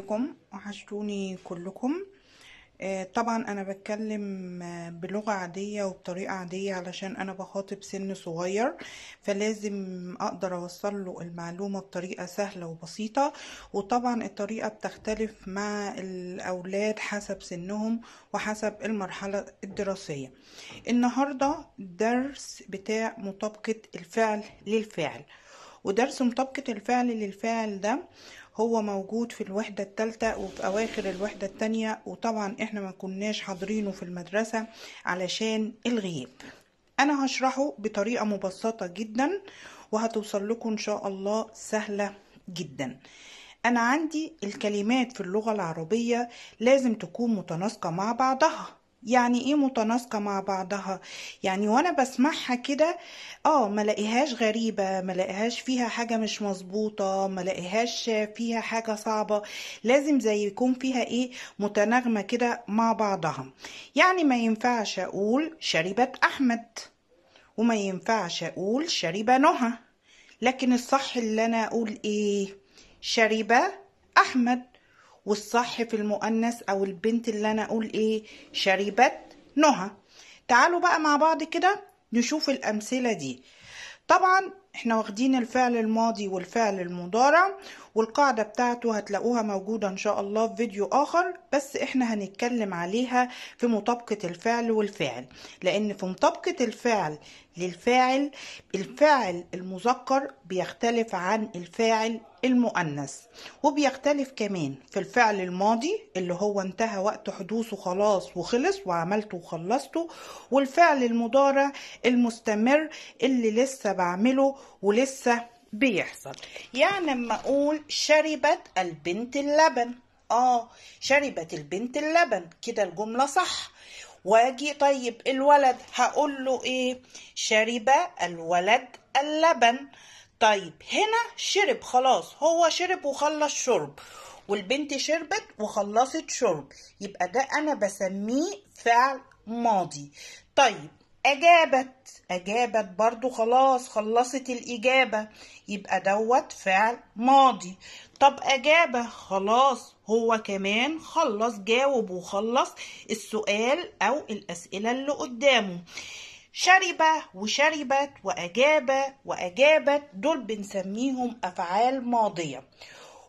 كلكم وحشتوني كلكم آه، طبعا انا بتكلم آه، بلغة عادية وبطريقة عادية علشان انا بخاطب سن صغير فلازم اقدر اوصل له المعلومة بطريقة سهلة وبسيطة وطبعا الطريقة بتختلف مع الاولاد حسب سنهم وحسب المرحلة الدراسية النهاردة درس بتاع مطابقة الفعل للفعل ودرس مطابقة الفعل للفعل ده هو موجود في الوحدة التالتة وفي أواخر الوحدة التانية وطبعا احنا ما كناش حاضرينه في المدرسة علشان الغياب أنا هشرحه بطريقة مبسطة جدا وهتوصل لكم إن شاء الله سهلة جدا أنا عندي الكلمات في اللغة العربية لازم تكون متناسقة مع بعضها يعني ايه متناسقة مع بعضها يعني وانا بسمعها كده اه ملاقيهاش غريبة ملاقيهاش فيها حاجة مش مظبوطة ملاقيهاش فيها حاجة صعبة لازم زي يكون فيها ايه متناغمة كده مع بعضها يعني ما ينفعش اقول شربت احمد وما ينفعش اقول شرب نهى لكن الصح اللي انا اقول ايه شرب احمد والصح في المؤنث او البنت اللي انا اقول ايه شربت نهى تعالوا بقى مع بعض كده نشوف الامثله دي طبعا احنا واخدين الفعل الماضي والفعل المضارع والقاعدة بتاعته هتلاقوها موجودة ان شاء الله في فيديو اخر بس احنا هنتكلم عليها في مطابقة الفعل والفعل لان في مطابقة الفعل للفاعل الفاعل المذكر بيختلف عن الفاعل المؤنث وبيختلف كمان في الفعل الماضي اللي هو انتهى وقت حدوثه خلاص وخلص وعملته وخلصته والفعل المضارع المستمر اللي لسه بعمله ولسه بيحصل يعني لما اقول شربت البنت اللبن اه شربت البنت اللبن كده الجمله صح واجي طيب الولد هقول له ايه شرب الولد اللبن طيب هنا شرب خلاص هو شرب وخلص شرب والبنت شربت وخلصت شرب يبقى ده انا بسميه فعل ماضي طيب أجابت أجابت برضو خلاص خلصت الإجابة يبقى دوت فعل ماضي طب أجابة خلاص هو كمان خلص جاوب وخلص السؤال أو الأسئلة اللي قدامه شرب وشربت وأجاب وأجابت دول بنسميهم أفعال ماضية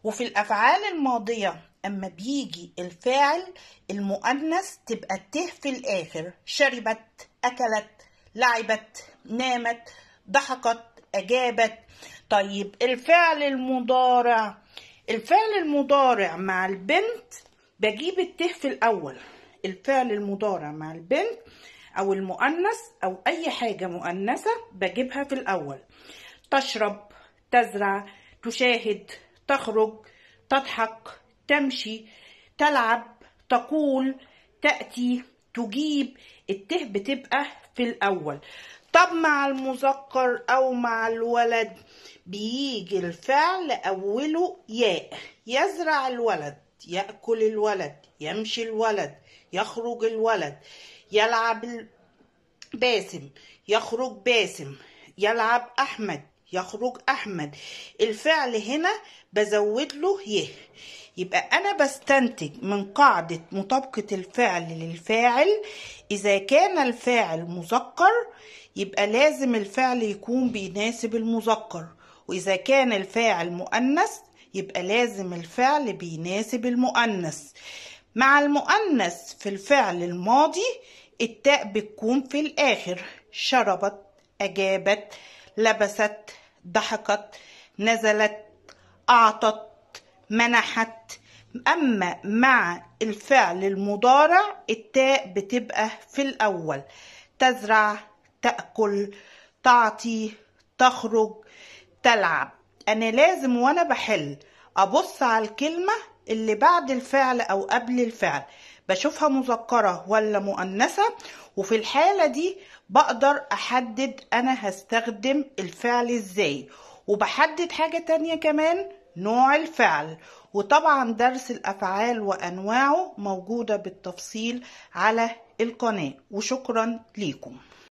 وفي الأفعال الماضية أما بيجي الفاعل المؤنث تبقى الته في الآخر شربت أكلت لعبت نامت ضحكت أجابت طيب الفعل المضارع الفعل المضارع مع البنت بجيب الته في الأول الفعل المضارع مع البنت أو المؤنث أو أي حاجة مؤنثة بجيبها في الأول تشرب تزرع تشاهد تخرج تضحك تمشي تلعب تقول تأتي تجيب التاء بتبقى في الأول طب مع المذكر أو مع الولد بيجي الفعل أوله ياء يزرع الولد يأكل الولد يمشي الولد يخرج الولد يلعب باسم يخرج باسم يلعب أحمد يخرج أحمد الفعل هنا بزود له يه يبقى أنا بستنتج من قاعدة مطابقة الفعل للفاعل إذا كان الفاعل مذكر يبقى لازم الفعل يكون بيناسب المذكر وإذا كان الفاعل مؤنث يبقى لازم الفعل بيناسب المؤنث مع المؤنث في الفعل الماضي التاء بتكون في الآخر شربت أجابت لبست ضحكت نزلت أعطت منحت أما مع الفعل المضارع التاء بتبقى في الأول تزرع تأكل تعطي تخرج تلعب أنا لازم وأنا بحل أبص على الكلمة اللي بعد الفعل أو قبل الفعل بشوفها مذكرة ولا مؤنثة وفي الحالة دي بقدر أحدد أنا هستخدم الفعل إزاي وبحدد حاجة تانية كمان نوع الفعل وطبعا درس الأفعال وأنواعه موجودة بالتفصيل على القناة وشكرا ليكم